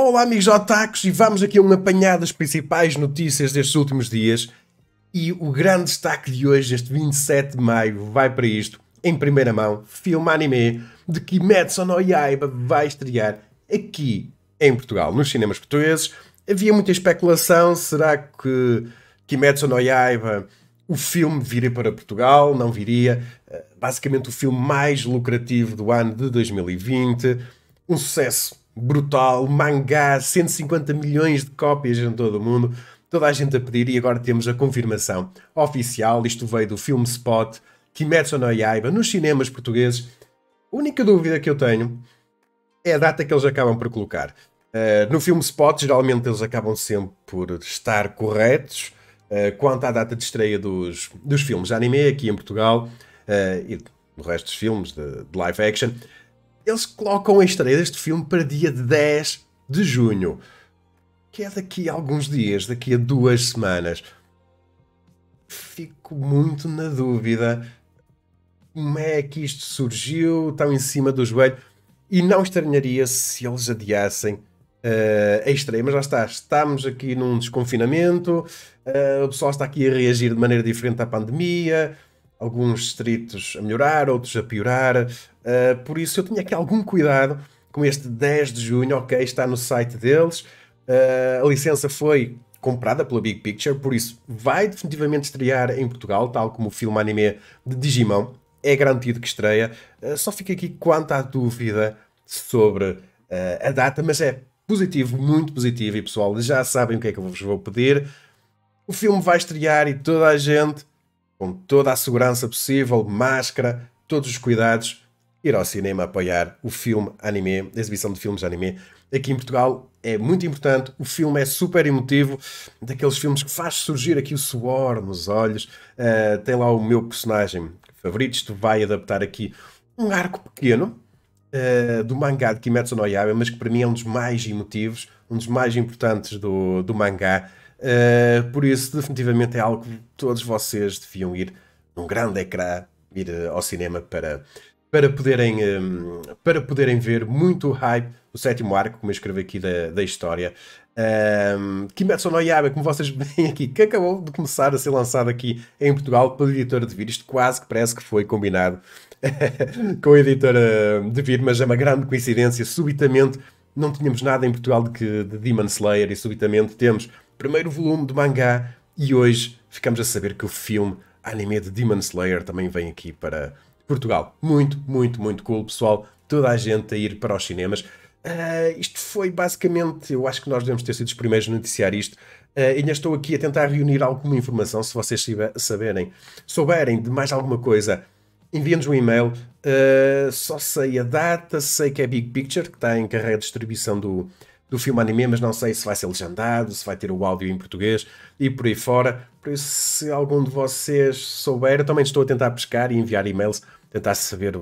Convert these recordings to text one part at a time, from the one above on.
Olá, amigos otakus, e vamos aqui a um apanhado das principais notícias destes últimos dias. E o grande destaque de hoje, este 27 de maio, vai para isto, em primeira mão, filme anime de Kimetsu no Yaiba vai estrear aqui em Portugal, nos cinemas portugueses. Havia muita especulação, será que Kimetsu no Yaiba, o filme viria para Portugal, não viria? Eh, basicamente o filme mais lucrativo do ano de 2020, um sucesso brutal, mangá, 150 milhões de cópias em todo o mundo, toda a gente a pedir e agora temos a confirmação oficial, isto veio do filme Spot, Kimetsu no Yaiba, nos cinemas portugueses. A única dúvida que eu tenho é a data que eles acabam por colocar. Uh, no filme Spot, geralmente eles acabam sempre por estar corretos uh, quanto à data de estreia dos, dos filmes de anime aqui em Portugal uh, e do resto dos filmes de, de live action eles colocam a estreia deste filme para dia 10 de junho, que é daqui a alguns dias, daqui a duas semanas. Fico muito na dúvida como é que isto surgiu, tão em cima do joelho, e não estranharia se eles adiassem uh, a estreia, mas lá está, estamos aqui num desconfinamento, uh, o pessoal está aqui a reagir de maneira diferente à pandemia, alguns distritos a melhorar, outros a piorar. Uh, por isso eu tinha aqui algum cuidado com este 10 de junho, ok, está no site deles. Uh, a licença foi comprada pela Big Picture, por isso vai definitivamente estrear em Portugal, tal como o filme anime de Digimon. É garantido que estreia. Uh, só fica aqui quanto à dúvida sobre a data, mas é positivo, muito positivo. E pessoal, já sabem o que é que eu vos vou pedir. O filme vai estrear e toda a gente com toda a segurança possível, máscara, todos os cuidados, ir ao cinema apoiar o filme anime, a exibição de filmes anime. Aqui em Portugal é muito importante, o filme é super emotivo, daqueles filmes que faz surgir aqui o suor nos olhos. Uh, tem lá o meu personagem favorito, isto vai adaptar aqui um arco pequeno uh, do mangá de Kimetsu no Yaiba, mas que para mim é um dos mais emotivos, um dos mais importantes do, do mangá. Uh, por isso, definitivamente é algo que todos vocês deviam ir num grande ecrã, ir uh, ao cinema para, para, poderem, um, ehm, para poderem ver muito hype o sétimo arco, como eu escrevo aqui da, da história. Ehm, Kimetsu no Yaiba, como vocês veem aqui, que acabou de começar a ser lançado aqui em Portugal pela editora de vir. Isto quase que parece que foi combinado com a editora de vir, mas é uma grande coincidência. Subitamente não tínhamos nada em Portugal de, que, de Demon Slayer e subitamente temos primeiro volume de mangá, e hoje ficamos a saber que o filme anime de Demon Slayer também vem aqui para Portugal. Muito, muito, muito cool, pessoal. Toda a gente a ir para os cinemas. Uh, isto foi basicamente, eu acho que nós devemos ter sido os primeiros a noticiar isto. Uh, ainda estou aqui a tentar reunir alguma informação. Se vocês saberem, souberem de mais alguma coisa, enviem-nos um e-mail. Uh, só sei a data, sei que é Big Picture, que está em carreira de distribuição do, do filme anime, mas não sei se vai ser legendado, se vai ter o áudio em português e por aí fora. Por isso, se algum de vocês souber, eu também estou a tentar pescar e enviar e-mails, tentar saber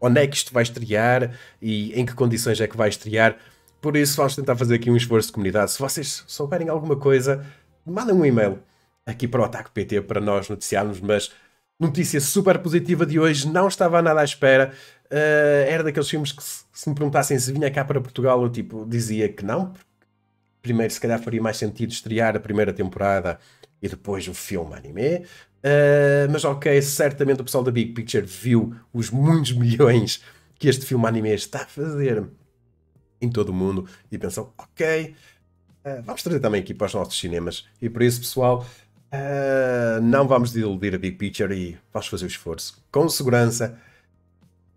onde é que isto vai estrear e em que condições é que vai estrear. Por isso, vamos tentar fazer aqui um esforço de comunidade. Se vocês souberem alguma coisa, mandem um e-mail aqui para o Ataque PT para nós noticiarmos, mas notícia super positiva de hoje, não estava nada à espera. Uh, era daqueles filmes que, se, se, me perguntassem se vinha cá para Portugal, eu tipo, dizia que não. Primeiro, se calhar faria mais sentido estrear a primeira temporada e depois o filme anime. Uh, mas ok, certamente o pessoal da Big Picture viu os muitos milhões que este filme anime está a fazer em todo o mundo e pensou, ok, uh, vamos trazer também aqui para os nossos cinemas. E por isso, pessoal, não vamos diluir a Big Picture e vamos fazer o esforço com segurança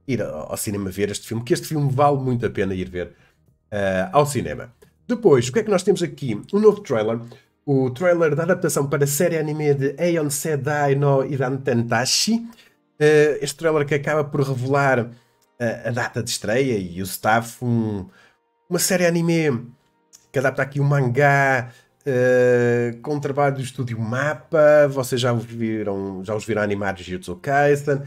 ir ao cinema ver este filme, que este filme vale muito a pena ir ver uh, ao cinema. Depois, o que é que nós temos aqui? Um novo trailer. O trailer da adaptação para a série anime de Aeon Sedai no Iran Tantashi. Uh, eh, este trailer que acaba por revelar uh, a data de estreia e o staff. Um, uma série anime que adapta aqui um mangá Uh, com trabalho do estúdio Mapa, vocês já os viram, já os viram animados Jutsu Kaisen,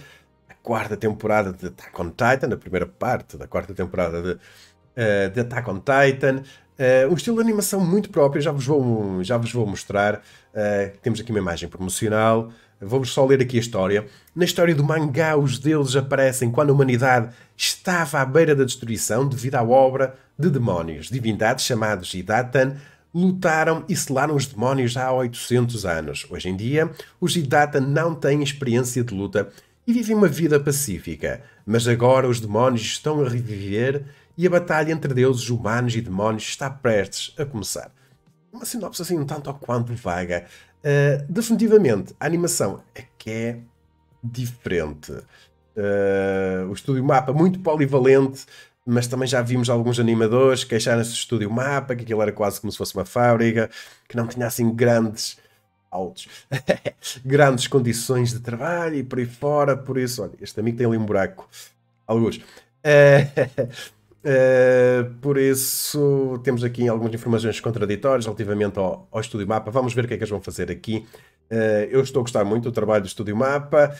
quarta temporada de Attack on Titan, a primeira parte da quarta temporada de, uh, de Attack on Titan. Uh, um estilo de animação muito próprio, já vos vou, já vos vou mostrar. Uh, temos aqui uma imagem promocional. Vamos só ler aqui a história. Na história do mangá, os deuses aparecem quando a humanidade estava à beira da destruição devido à obra de demónios. Divindades chamados Hidatan lutaram e selaram os demónios há 800 anos. Hoje em dia, os Hidatan não têm experiência de luta e vivem uma vida pacífica, mas agora os demónios estão a reviver e a batalha entre deuses humanos e demónios está prestes a começar. Uma sinopse assim um tanto ou quanto vaga. Uh, definitivamente, a animação é que é diferente. Uh, o estúdio mapa muito polivalente, mas também já vimos alguns animadores queixarem-se do estúdio mapa, que aquilo era quase como se fosse uma fábrica, que não tinha assim grandes altos, grandes condições de trabalho e por aí fora. Por isso, olha, este amigo tem ali um buraco. Alguns. Eh, eh, por isso, temos aqui algumas informações contraditórias relativamente ao, ao Estúdio Mapa. Vamos ver o que é que eles vão fazer aqui. Eh, eu estou a gostar muito do trabalho do Estúdio Mapa.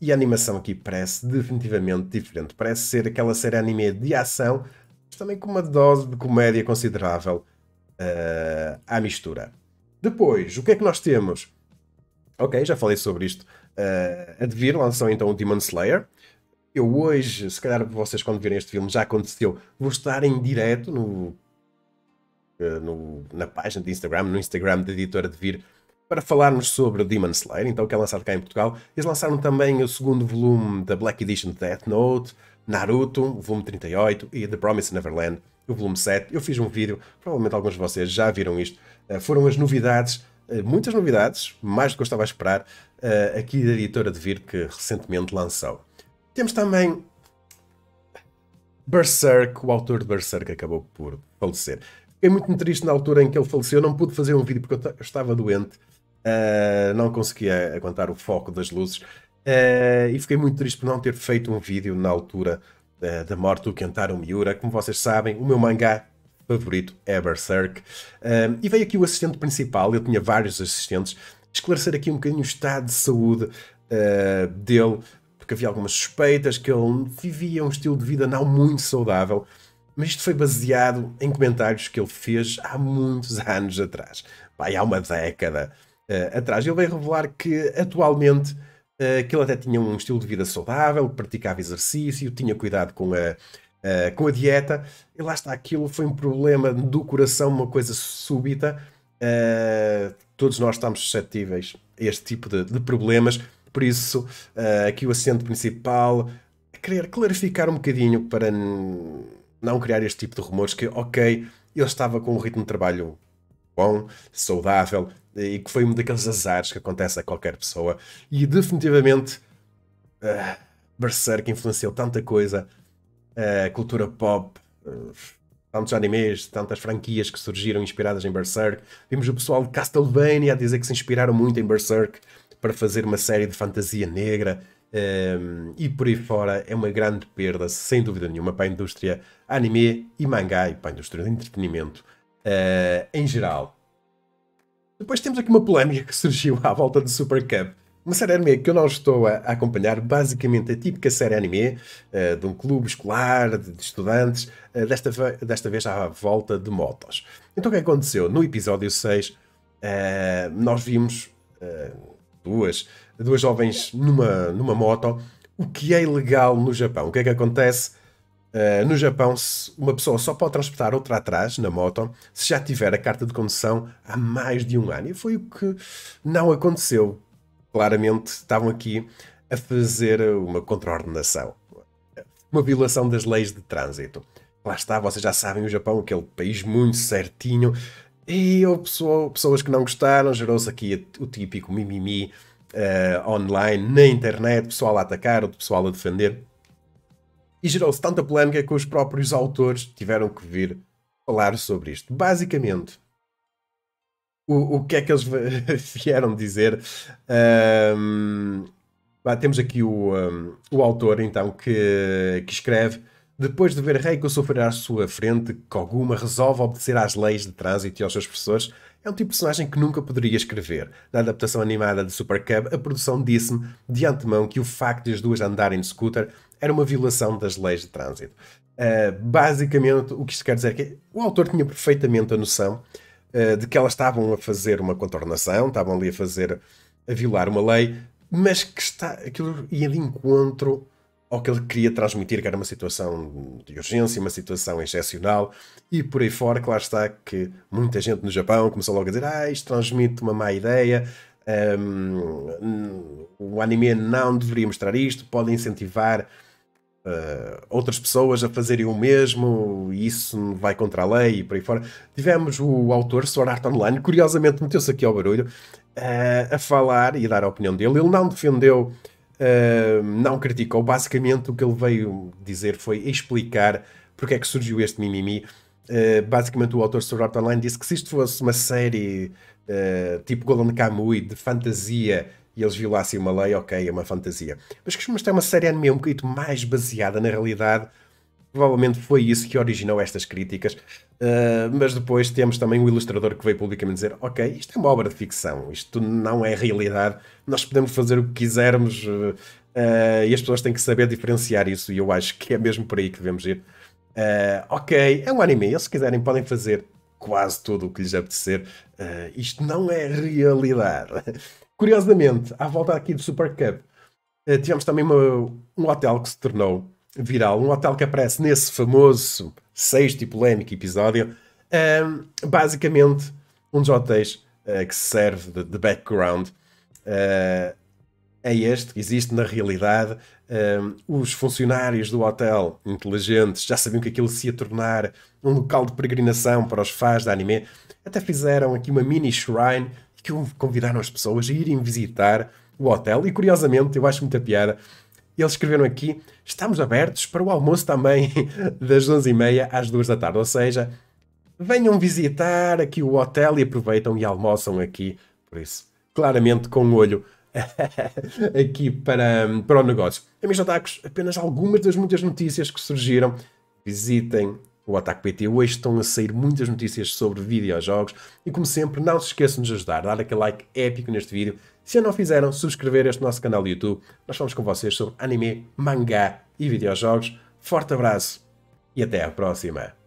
E a animação aqui parece definitivamente diferente. Parece ser aquela série anime de ação, mas também com uma dose de comédia considerável uh, à mistura. Depois, o que é que nós temos? Ok, já falei sobre isto. Uh, a Devir lançou então o Demon Slayer. Eu hoje, se calhar vocês quando virem este filme já aconteceu, vou estar em direto no, uh, no na página de Instagram, no Instagram da editora Devir, para falarmos sobre Demon Slayer, então que é lançado cá em Portugal. Eles lançaram também o segundo volume da Black Edition de Death Note, Naruto, volume 38 e The Promised Neverland o volume 7. Eu fiz um vídeo, provavelmente alguns de vocês já viram isto. Eh, foram as novidades, eh, muitas novidades, mais do que eu estava a esperar, eh, aqui da editora de Vir que recentemente lançou. Temos também Berserk, o autor de Berserk acabou por falecer. Fiquei muito triste na altura em que ele faleceu, não pude fazer um vídeo porque eu estava doente, uh, não conseguia aguentar o foco das luzes uh, e fiquei muito triste por não ter feito um vídeo na altura da, eh, da morte do Kentaro Miura. Como vocês sabem, o meu mangá favorito é Berserk. Um, e veio aqui o assistente principal, eu tinha vários assistentes, esclarecer aqui um bocadinho o estado de saúde uh, dele, porque havia algumas suspeitas que ele vivia um estilo de vida não muito saudável. Mas isto foi baseado em comentários que ele fez há muitos anos atrás. Pai, há uma década uh, atrás. Ele veio revelar que atualmente eh, que ele até tinha um estilo de vida saudável, praticava exercício, tinha cuidado com a, uh, com a dieta, e lá está, aquilo foi um problema do coração, uma coisa súbita. Uh, todos nós estamos suscetíveis a este tipo de, de problemas, por isso aqui o assento principal é querer clarificar um bocadinho para não criar este tipo de rumores que, ok, ele estava com um ritmo de trabalho bom, saudável eh, e que foi um daqueles azares que acontece a qualquer pessoa. E definitivamente uh, Berserk influenciou tanta coisa, a uh, eh, cultura pop, uh, tantos animes, tantas franquias que surgiram inspiradas em Berserk. Vimos o pessoal de Castlevania a dizer que se inspiraram muito em Berserk para fazer uma série de fantasia negra. Um, e por aí fora é uma grande perda, sem dúvida nenhuma, para a indústria anime e mangá e para a indústria de entretenimento uh, em geral. Depois temos aqui uma polémica que surgiu à volta do Super Cup. Uma série anime que eu não estou a acompanhar, basicamente a típica série anime uh, de um clube escolar, de, estudantes, uh, desta, desta vez à volta de motos. Então o que aconteceu? No episódio 6, uh, nós vimos duas, duas jovens numa, numa moto, o que é ilegal no Japão. O que é que acontece? Eh, no Japão, uma pessoa só pode transportar outra atrás, na moto, se já tiver a carta de condução há mais de um ano. E foi o que não aconteceu. Claramente, estavam aqui a fazer uma contraordenação, uma violação das leis de trânsito. Lá está, vocês já sabem, o Japão, aquele país muito certinho. E houve pessoas que não gostaram, gerou-se aqui o típico mimimi uh, online, na internet, pessoal a atacar, outro pessoal a defender e gerou-se tanta polémica que os próprios autores tiveram que vir falar sobre isto. Basicamente, o, o que é que eles vieram dizer? Um, temos aqui o, um, o autor, então, que, que escreve. Depois de ver Reiko sofrer à sua frente, Koguma resolve obedecer às leis de trânsito e aos seus professores. É um tipo de personagem que nunca poderia escrever. Na adaptação animada de Super Cub, a produção disse-me de antemão que o facto de as duas andarem de scooter era uma violação das leis de trânsito. Uh, basicamente, o que isto quer dizer é que o autor tinha perfeitamente a noção uh, de que elas estavam a fazer uma contornação, estavam ali a fazer, a violar uma lei, mas que está, aquilo ia de encontro ao que ele queria transmitir, que era uma situação de urgência, uma situação excepcional, e por aí fora, claro está que muita gente no Japão começou logo a dizer ah, isto transmite uma má ideia, ah, um, o anime não deveria mostrar isto, pode incentivar uh, outras pessoas a fazerem o mesmo e isso vai contra a lei e por aí fora. Tivemos o autor Sword Art Online, curiosamente meteu-se aqui ao barulho, uh, a falar e a dar a opinião dele. Ele não defendeu, uh, não criticou. Basicamente o que ele veio dizer foi explicar porque é que surgiu este mimimi. basicamente o autor Sword Art Online disse que se isto fosse uma série tipo Golden Kamuy de fantasia e eles violassem uma lei, ok, é uma fantasia. Mas que mostrar uma série anime um bocadinho mais baseada na realidade. Provavelmente foi isso que originou estas críticas. Uh, mas depois temos também o um ilustrador que veio publicamente dizer: Ok, isto é uma obra de ficção, isto não é realidade, nós podemos fazer o que quisermos uh, uh, e as pessoas têm que saber diferenciar isso. E eu acho que é mesmo por aí que devemos ir. ok, é um anime, eles se quiserem podem fazer quase tudo o que lhes apetecer. isto não é realidade. Curiosamente, à volta aqui do Super Cup, eh, tivemos também uma, um hotel que se tornou viral, um hotel que aparece nesse famoso sexto e polémico episódio, um, basicamente um dos hotéis uh, que serve de, de background uh, é este, existe na realidade. Um, os funcionários do hotel, inteligentes, já sabiam que aquilo se ia tornar um local de peregrinação para os fãs da anime, até fizeram aqui uma mini shrine que convidaram as pessoas a irem visitar o hotel. E curiosamente, eu acho muita piada, eles escreveram aqui: estamos abertos para o almoço também, das 11h30 às 2 da tarde. Ou seja, venham visitar aqui o hotel e aproveitam e almoçam aqui. Por isso, claramente com o um olho aqui para, para o negócio. Amigos Otakus, apenas algumas das muitas notícias que surgiram. Visitem o Ataque PT. Hoje estão a sair muitas notícias sobre videojogos e, como sempre, não se esqueçam de nos ajudar, dar aquele like épico neste vídeo. Se ainda não fizeram, subscrever este nosso canal do YouTube. Nós falamos com vocês sobre anime, mangá e videojogos. Forte abraço e até à próxima!